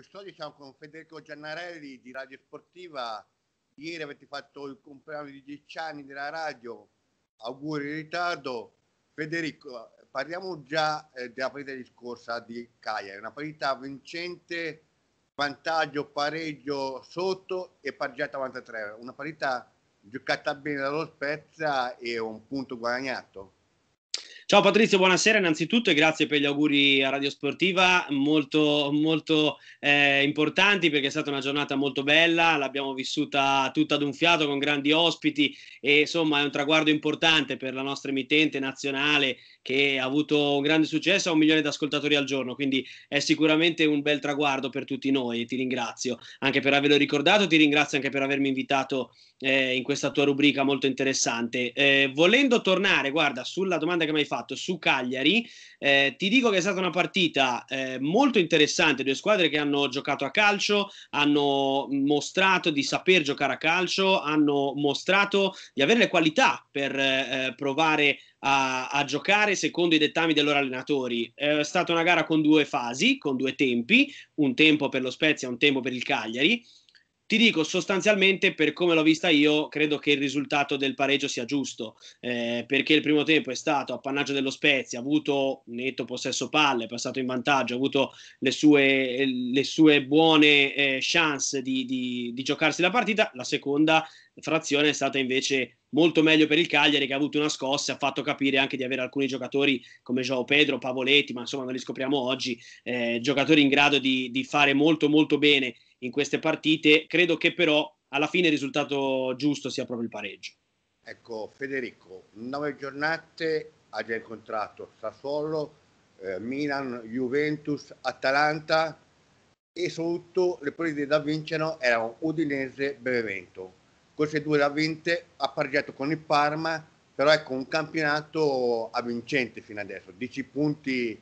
Quest'oggi siamo con Federico Giannarelli di Radio Sportiva. Ieri avete fatto il compleanno di 10 anni della radio. Auguri in ritardo. Federico, parliamo già eh, della partita di scorsa di Cagliari, una partita vincente, vantaggio, pareggio sotto e pareggiata 93. Una partita giocata bene dallo Spezia e un punto guadagnato. Ciao Patrizio, buonasera innanzitutto e grazie per gli auguri a Radio Sportiva, molto, molto eh, importanti perché è stata una giornata molto bella, l'abbiamo vissuta tutta ad un fiato con grandi ospiti e insomma è un traguardo importante per la nostra emittente nazionale che ha avuto un grande successo, ha un milione di ascoltatori al giorno, quindi è sicuramente un bel traguardo per tutti noi. Ti ringrazio anche per averlo ricordato, ti ringrazio anche per avermi invitato eh, in questa tua rubrica molto interessante. Eh, volendo tornare, guarda, sulla domanda che mi hai fatto su Cagliari, eh, ti dico che è stata una partita eh, molto interessante, due squadre che hanno giocato a calcio, hanno mostrato di saper giocare a calcio, hanno mostrato di avere le qualità per eh, provare a a, a, giocare secondo i dettami dei loro allenatori. È stata una gara con due fasi, con due tempi, un tempo per lo Spezia, e un tempo per il Cagliari. Ti dico sostanzialmente, per come l'ho vista io, credo che il risultato del pareggio sia giusto, eh, perché il primo tempo è stato appannaggio dello Spezia, ha avuto netto possesso palle, è passato in vantaggio, ha avuto le sue, le sue buone eh, chance di, di, di giocarsi la partita. La seconda frazione è stata invece molto meglio per il Cagliari che ha avuto una scossa, ha fatto capire anche di avere alcuni giocatori come Joao Pedro, Pavoletti, ma insomma non li scopriamo oggi, eh, giocatori in grado di, di, fare molto molto bene in queste partite. Credo che però alla fine il risultato giusto sia proprio il pareggio. Ecco, Federico, nove giornate ha già incontrato Sassuolo, eh, Milan, Juventus, Atalanta e soprattutto le partite da vincere erano Udinese, e Benevento. Queste due da vinte ha pareggiato con il Parma, però ecco un campionato avvincente fino adesso, 10 punti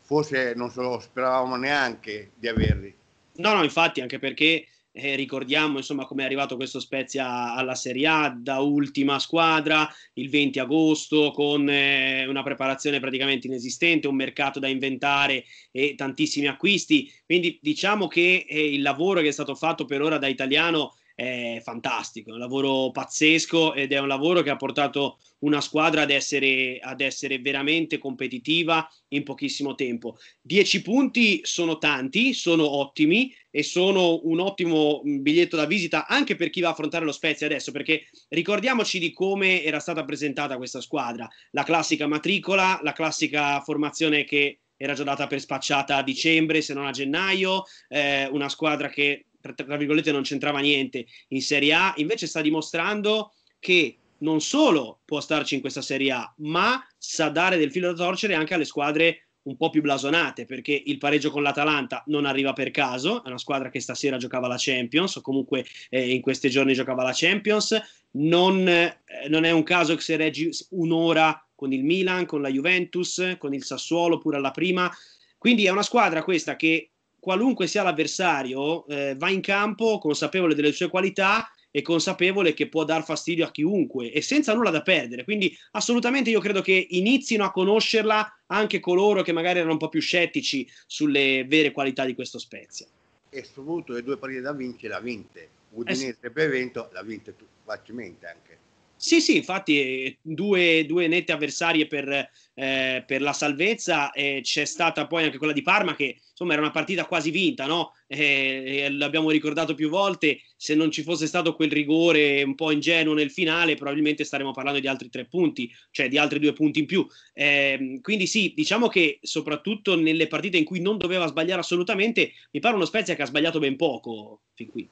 forse non se lo speravamo neanche di averli. No, no, infatti, anche perché eh, ricordiamo insomma come è arrivato questo Spezia alla Serie A da ultima squadra il 20 agosto con eh, una preparazione praticamente inesistente, un mercato da inventare e tantissimi acquisti. Quindi diciamo che eh, il lavoro che è stato fatto per ora da italiano è fantastico, è un lavoro pazzesco ed è un lavoro che ha portato una squadra ad essere, ad essere veramente competitiva in pochissimo tempo. Dieci punti sono tanti, sono ottimi e sono un ottimo mm, biglietto da visita anche per chi va a affrontare lo Spezia adesso, perché ricordiamoci di come era stata presentata questa squadra, la classica matricola, la classica formazione che era già data per spacciata a dicembre, se non a gennaio, eh, una squadra che tra virgolette non c'entrava niente in Serie A, invece sta dimostrando che non solo può starci in questa Serie A, ma sa dare del filo da torcere anche alle squadre un po' più blasonate, perché il pareggio con l'Atalanta non arriva per caso, è una squadra che stasera giocava la Champions, o comunque eh, in questi giorni giocava la Champions, non, eh, non è un caso che se reggi un'ora con il Milan, con la Juventus, con il Sassuolo pure alla prima, quindi è una squadra questa che qualunque sia l'avversario, eh, va in campo consapevole delle sue qualità e consapevole che può dar fastidio a chiunque e senza nulla da perdere. Quindi assolutamente io credo che inizino a conoscerla anche coloro che magari erano un po' più scettici sulle vere qualità di questo Spezia. E soprattutto le due partite da vincere l'ha vinte. Eh Udinese e Benevento l'ha vinta facilmente anche. Sì, sì, infatti eh, due, due nette avversarie per, eh, per la salvezza eh, c'è stata poi anche quella di Parma che insomma era una partita quasi vinta, no? Eh, eh, l'abbiamo ricordato più volte, se non ci fosse stato quel rigore un po' ingenuo nel finale probabilmente staremmo parlando di altri tre punti, cioè di altri due punti in più. Ehm, quindi sì, diciamo che soprattutto nelle partite in cui non doveva sbagliare assolutamente, mi pare uno Spezia che ha sbagliato ben poco fin qui.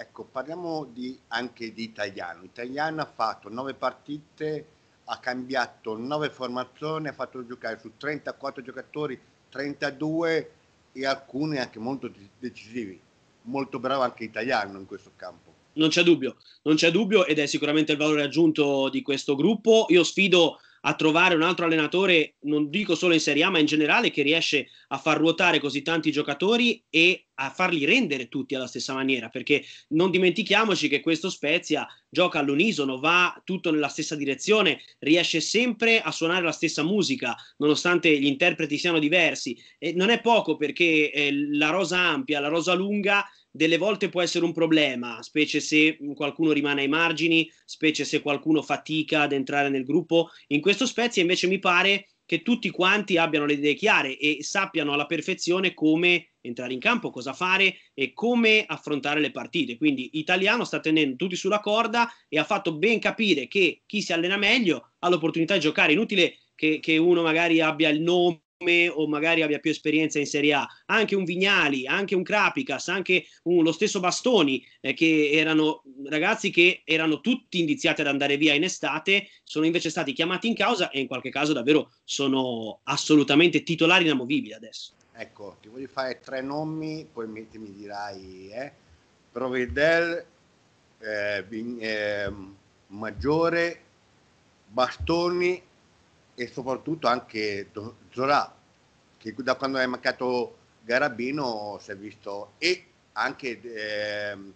Ecco, parliamo di, anche di Italiano. Italiano ha fatto 9 partite, ha cambiato 9 formazioni, ha fatto giocare su 34 giocatori 32 e alcuni anche molto decisivi. Molto bravo anche Italiano in questo campo. Non c'è dubbio, non c'è dubbio ed è sicuramente il valore aggiunto di questo gruppo. Io sfido a trovare un altro allenatore, non dico solo in Serie A, ma in generale, che riesce a far ruotare così tanti giocatori e a farli rendere tutti alla stessa maniera, perché non dimentichiamoci che questo Spezia gioca all'unisono, va tutto nella stessa direzione, riesce sempre a suonare la stessa musica, nonostante gli interpreti siano diversi. E non è poco perché eh, la rosa ampia, la rosa lunga delle volte può essere un problema, specie se qualcuno rimane ai margini, specie se qualcuno fatica ad entrare nel gruppo. In questo Spezia invece mi pare che tutti quanti abbiano le idee chiare e sappiano alla perfezione come entrare in campo, cosa fare e come affrontare le partite. Quindi Italiano sta tenendo tutti sulla corda e ha fatto ben capire che chi si allena meglio ha l'opportunità di giocare. Inutile che, che uno magari abbia il nome nome o magari abbia più esperienza in Serie A, anche un Vignali, anche un Crapicas, anche un, lo stesso Bastoni, eh, che erano ragazzi che erano tutti indiziati ad andare via in estate, sono invece stati chiamati in causa e in qualche caso davvero sono assolutamente titolari inamovibili adesso. Ecco, ti voglio fare tre nomi, poi mi, mi dirai, eh? Provedel, eh, eh, Maggiore, Bastoni e soprattutto anche Zorà, che da quando è mancato Garabino si è visto, e anche ehm,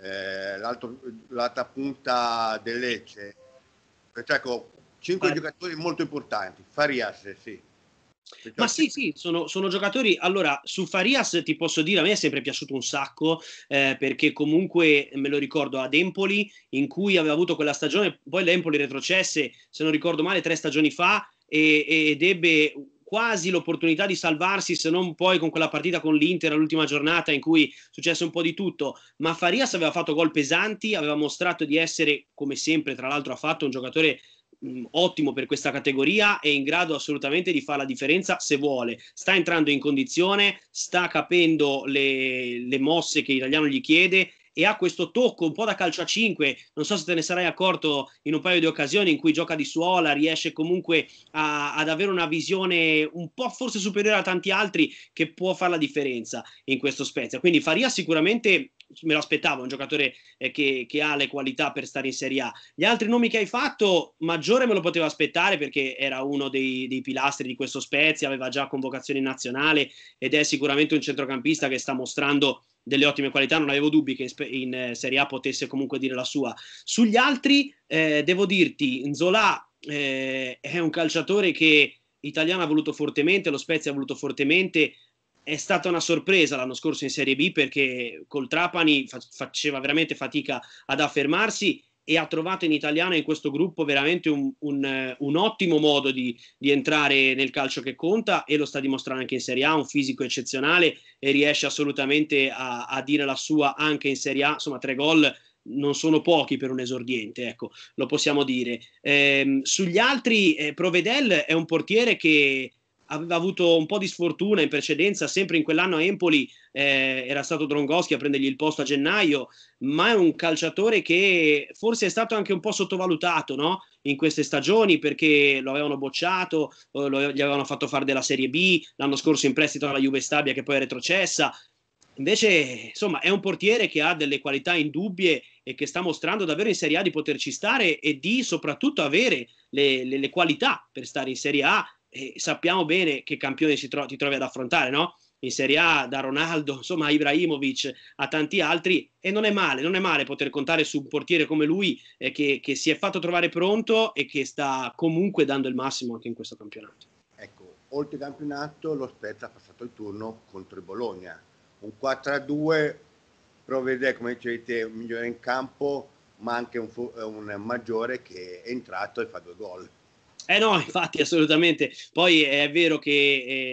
eh, eh, l'altra punta del Lecce. Cioè, ecco, cinque Beh. giocatori molto importanti. Farias, sì. Ma sì, sì, sono, sono, giocatori. Allora, su Farias ti posso dire, a me è sempre piaciuto un sacco, eh, perché comunque me lo ricordo ad Empoli, in cui aveva avuto quella stagione, poi l'Empoli retrocesse, se non ricordo male, tre stagioni fa, e, ed ebbe quasi l'opportunità di salvarsi, se non poi con quella partita con l'Inter all'ultima giornata in cui successe un po' di tutto. Ma Farias aveva fatto gol pesanti, aveva mostrato di essere, come sempre, tra l'altro ha fatto un giocatore mh, mm, ottimo per questa categoria, è in grado assolutamente di fare la differenza se vuole. Sta entrando in condizione, sta capendo le, le mosse che l'italiano gli chiede e ha questo tocco un po' da calcio a 5. Non so se te ne sarai accorto in un paio di occasioni in cui gioca di suola, riesce comunque a, ad avere una visione un po' forse superiore a tanti altri che può fare la differenza in questo Spezia. Quindi Faria sicuramente me lo aspettavo, un giocatore eh, che, che, ha le qualità per stare in Serie A. Gli altri nomi che hai fatto, Maggiore me lo potevo aspettare perché era uno dei, dei pilastri di questo Spezia, aveva già convocazioni nazionale ed è sicuramente un centrocampista che sta mostrando delle ottime qualità, non avevo dubbi che in eh, Serie A potesse comunque dire la sua. Sugli altri, eh, devo dirti, Zola eh, è un calciatore che Italiana ha voluto fortemente, lo Spezia ha voluto fortemente, è stata una sorpresa l'anno scorso in Serie B perché col Trapani fa- faceva veramente fatica ad affermarsi e ha trovato in italiana in questo gruppo veramente un, un, eh, un ottimo modo di, di, entrare nel calcio che conta e lo sta dimostrando anche in Serie A, un fisico eccezionale e riesce assolutamente a, a dire la sua anche in Serie A, insomma tre gol non sono pochi per un esordiente, ecco, lo possiamo dire. Eh, sugli altri, eh, Provedel è un portiere che aveva avuto un po' di sfortuna in precedenza, sempre in quell'anno a Empoli eh, era stato Drongoschi a prendergli il posto a gennaio, ma è un calciatore che forse è stato anche un po' sottovalutato no? in queste stagioni perché lo avevano bocciato, eh, lo, gli avevano fatto fare della Serie B, l'anno scorso in prestito alla Juve Stabia che poi è retrocessa. Invece, insomma, è un portiere che ha delle qualità indubbie e che sta mostrando davvero in Serie A di poterci stare e di soprattutto avere le, le, le qualità per stare in Serie A eh, sappiamo bene che campione tro- ti trovi ad affrontare, no? In Serie A, da Ronaldo, insomma, a Ibrahimovic, a tanti altri, e non è male, non è male poter contare su un portiere come lui eh, che, che si è fatto trovare pronto e che sta comunque dando il massimo anche in questo campionato. Ecco, oltre campionato, lo Spezia ha passato il turno contro il Bologna. Un 4-2 provvede, come dicevete, un migliore in campo, ma anche un, fu- un maggiore che è entrato e fa due gol. Eh no, infatti, assolutamente. Poi è vero che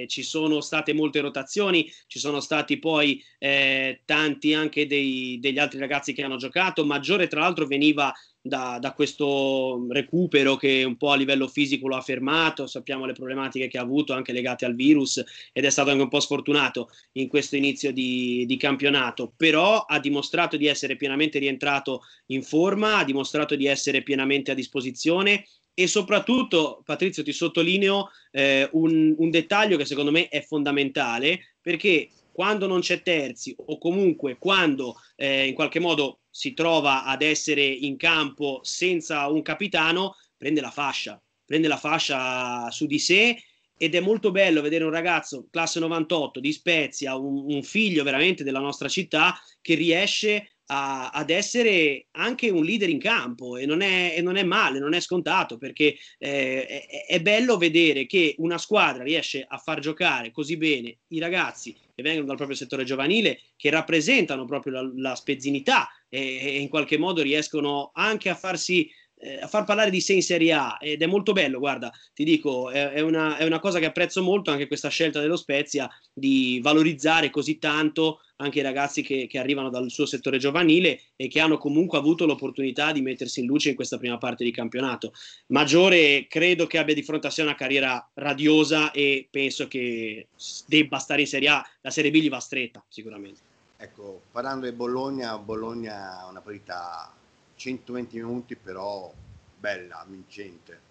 eh, ci sono state molte rotazioni, ci sono stati poi eh, tanti anche dei, degli altri ragazzi che hanno giocato. Maggiore, tra l'altro, veniva da, da, questo recupero che un po' a livello fisico lo ha fermato. Sappiamo le problematiche che ha avuto anche legate al virus ed è stato anche un po' sfortunato in questo inizio di, di campionato. Però ha dimostrato di essere pienamente rientrato in forma, ha dimostrato di essere pienamente a disposizione e soprattutto, Patrizio, ti sottolineo eh, un, un dettaglio che secondo me è fondamentale perché quando non c'è terzi o comunque quando eh, in qualche modo si trova ad essere in campo senza un capitano, prende la fascia, prende la fascia su di sé ed è molto bello vedere un ragazzo classe 98 di Spezia, un, un figlio veramente della nostra città che riesce a, ad essere anche un leader in campo e non è, e non è male, non è scontato perché eh, è, è, bello vedere che una squadra riesce a far giocare così bene i ragazzi che vengono dal proprio settore giovanile, che rappresentano proprio la, la spezzinità e, e in qualche modo riescono anche a farsi eh, a far parlare di sé in Serie A ed è molto bello, guarda, ti dico, è, è, una, è, una, cosa che apprezzo molto anche questa scelta dello Spezia di valorizzare così tanto anche i ragazzi che, che arrivano dal suo settore giovanile e che hanno comunque avuto l'opportunità di mettersi in luce in questa prima parte di campionato. Maggiore credo che abbia di fronte a sé una carriera radiosa e penso che debba stare in Serie A, la Serie B gli va stretta sicuramente. Ecco, parlando di Bologna, Bologna è una partita 120 minuti però bella, vincente.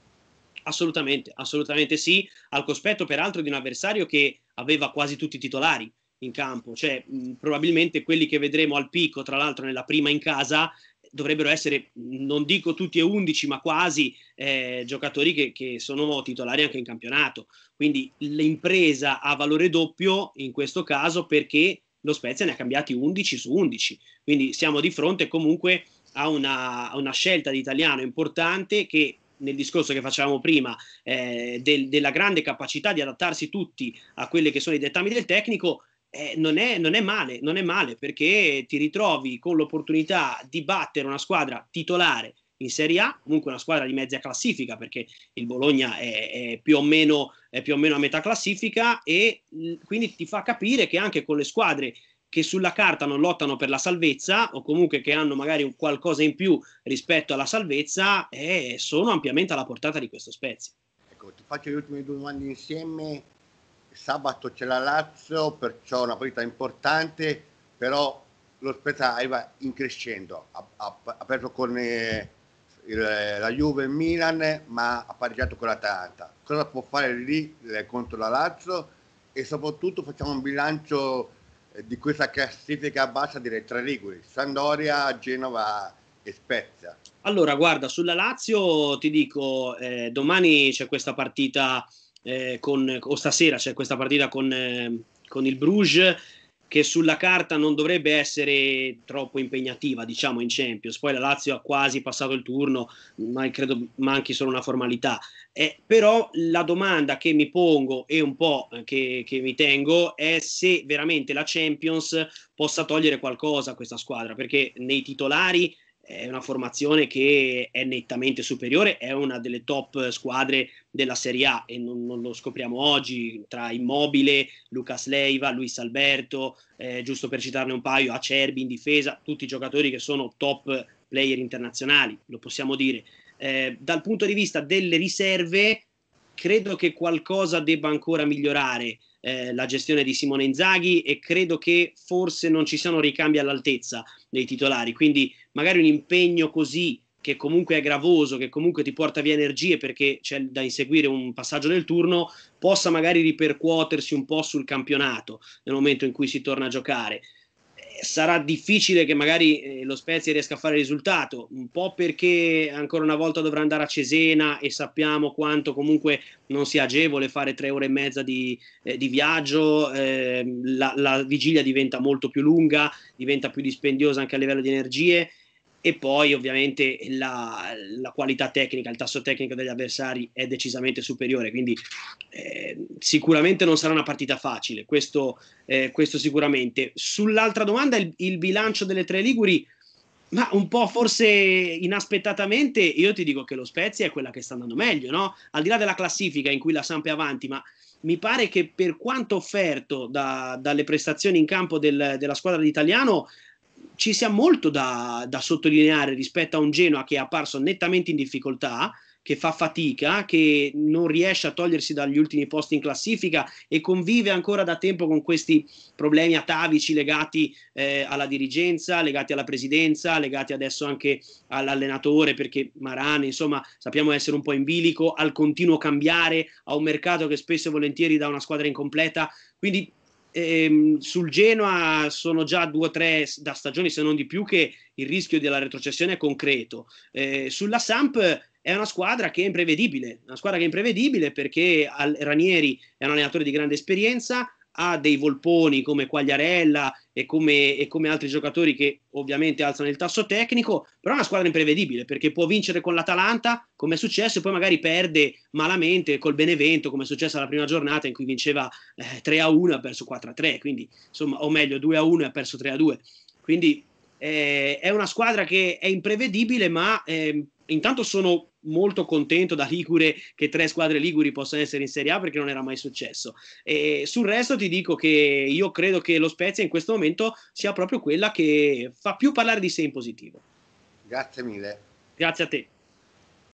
Assolutamente, assolutamente sì, al cospetto peraltro di un avversario che aveva quasi tutti i titolari in campo, cioè mh, probabilmente quelli che vedremo al picco, tra l'altro nella prima in casa, dovrebbero essere, non dico tutti e undici, ma quasi eh, giocatori che, che, sono titolari anche in campionato. Quindi l'impresa ha valore doppio in questo caso perché lo Spezia ne ha cambiati 11 su 11. Quindi siamo di fronte comunque a una, a una scelta di italiano importante che nel discorso che facevamo prima eh, del, della grande capacità di adattarsi tutti a quelli che sono i dettami del tecnico, eh, non, è, non, è, male, non è male perché ti ritrovi con l'opportunità di battere una squadra titolare in Serie A, comunque una squadra di mezza classifica perché il Bologna è, è, più, o meno, è più o meno a metà classifica e mh, quindi ti fa capire che anche con le squadre che sulla carta non lottano per la salvezza o comunque che hanno magari un qualcosa in più rispetto alla salvezza e eh, sono ampiamente alla portata di questo Spezia. Ecco, ti faccio le ultime due domande insieme. Sabato c'è la Lazio, perciò una partita importante, però lo Spezia arriva in crescendo. Ha, ha, ha perso con eh, il, la Juve e Milan, ma ha pareggiato con l'Atalanta. Cosa può fare lì eh, contro la Lazio? E soprattutto facciamo un bilancio eh, di questa classifica bassa direi tre rigori, Sandoria, Genova e Spezia. Allora, guarda, sulla Lazio ti dico, eh, domani c'è questa partita eh, con, o stasera c'è questa partita con, eh, con il Bruges che sulla carta non dovrebbe essere troppo impegnativa, diciamo, in Champions. Poi la Lazio ha quasi passato il turno, ma credo manchi solo una formalità. Eh, però la domanda che mi pongo e un po' che, che mi tengo è se veramente la Champions possa togliere qualcosa a questa squadra, perché nei titolari è una formazione che è nettamente superiore, è una delle top squadre della Serie A e non, non lo scopriamo oggi tra Immobile, Lucas Leiva, Luis Alberto, eh, giusto per citarne un paio, Acerbi in difesa, tutti giocatori che sono top player internazionali, lo possiamo dire. Eh, dal punto di vista delle riserve, credo che qualcosa debba ancora migliorare. Eh, la gestione di Simone Inzaghi e credo che forse non ci siano ricambi all'altezza dei titolari, quindi magari un impegno così che comunque è gravoso, che comunque ti porta via energie perché c'è da inseguire un passaggio del turno, possa magari ripercuotersi un po' sul campionato nel momento in cui si torna a giocare sarà difficile che magari eh, lo Spezia riesca a fare il risultato, un po' perché ancora una volta dovrà andare a Cesena e sappiamo quanto comunque non sia agevole fare tre ore e mezza di, eh, di viaggio, eh, la, la vigilia diventa molto più lunga, diventa più dispendiosa anche a livello di energie e poi ovviamente la, la, qualità tecnica, il tasso tecnico degli avversari è decisamente superiore, quindi eh, sicuramente non sarà una partita facile, questo, eh, questo sicuramente. Sull'altra domanda, il, il, bilancio delle tre Liguri, ma un po' forse inaspettatamente, io ti dico che lo Spezia è quella che sta andando meglio, no? Al di là della classifica in cui la Samp è avanti, ma mi pare che per quanto offerto da, dalle prestazioni in campo del, della squadra di Italiano ci sia molto da, da, sottolineare rispetto a un Genoa che è apparso nettamente in difficoltà, che fa fatica, che non riesce a togliersi dagli ultimi posti in classifica e convive ancora da tempo con questi problemi atavici legati eh, alla dirigenza, legati alla presidenza, legati adesso anche all'allenatore, perché Marane, insomma, sappiamo essere un po' in bilico, al continuo cambiare, a un mercato che spesso e volentieri dà una squadra incompleta. Quindi ehm, sul Genoa sono già due o tre da stagioni, se non di più, che il rischio della retrocessione è concreto. Eh, sulla Samp è una squadra che è imprevedibile, una squadra che è imprevedibile perché Ranieri è un allenatore di grande esperienza, ha dei volponi come Quagliarella e come, e come, altri giocatori che ovviamente alzano il tasso tecnico, però è una squadra imprevedibile perché può vincere con l'Atalanta come è successo e poi magari perde malamente col Benevento come è successo alla prima giornata in cui vinceva eh, 3 a 1 e ha perso 4 a 3, quindi insomma, o meglio 2 a 1 e ha perso 3 a 2. Quindi eh, è una squadra che è imprevedibile ma eh, intanto sono molto contento da Ligure che tre squadre Liguri possano essere in Serie A perché non era mai successo. E sul resto ti dico che io credo che lo Spezia in questo momento sia proprio quella che fa più parlare di sé in positivo. Grazie mille. Grazie a te.